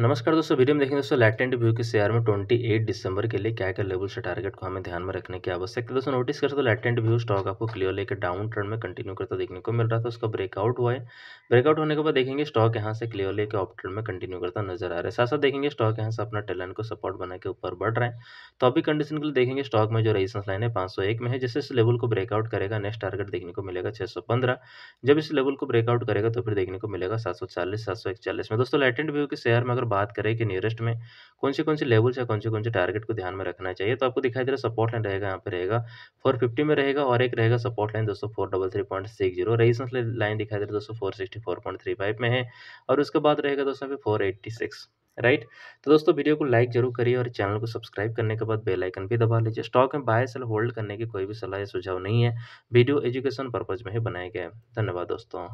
नमस्कार दोस्तों वीडियो में देखेंगे दोस्तों लैटेंट व्यू के शेयर में 28 दिसंबर के लिए क्या क्या लेवल से टारगेट को हमें ध्यान में रखने की आवश्यकता है दोस्तों नोटिस करते तो लैटेंट व्यू स्टॉक आपको क्लियर लेकर डाउन ट्रेंड में कंटिन्यू करता देखने को मिल रहा था उसका ब्रेकआउट हुआ है ब्रेकआउट होने के बाद देखेंगे स्टॉक यहाँ से क्लियर लेकर ऑफ ट्रेंड में कंटिन्यू करता नजर आ रहा है साथ साथ देखेंगे स्टॉक यहाँ से अपना टेलन को सपोर्ट बना के ऊपर बढ़ रहे हैं तो अभी कंडीशन के लिए देखेंगे स्टॉक में जो रेजिस्टेंस लाइन है पांच oh में है जैसे इस लेवल को ब्रेकआउट करेगा नेक्स्ट टारगेट देखने को मिलेगा छह जब इस लेवल को ब्रेकआउट करेगा तो फिर देखने को मिलेगा सात सौ में दोस्तों लैटेंट व्यू के शेयर में अगर बात करें कि नियरेस्ट में कौन से कौन से लेवल्स या कौन से कौन से टारगेट को ध्यान में रखना चाहिए तो आपको दिखाई दे रहा सपोर्ट लाइन रहेगा यहाँ पे रहेगा फोर फिफ्टी में रहेगा और एक रहेगा सपोर्ट लाइन दोस्तों four double three point six zero resistance line दिखाई दे रहा है दोस्तों four sixty four point three five में है और उसके बाद रहेगा दोस्तों यहाँ फोर एट्टी सिक्स राइट तो दोस्तों वीडियो को लाइक जरूर करिए और चैनल को सब्सक्राइब करने के बाद बेल आइकन भी दबा लीजिए स्टॉक में बाय सेल होल्ड करने की कोई भी सलाह या सुझाव नहीं है वीडियो एजुकेशन पर्पज में ही बनाया गया है धन्यवाद दोस्तों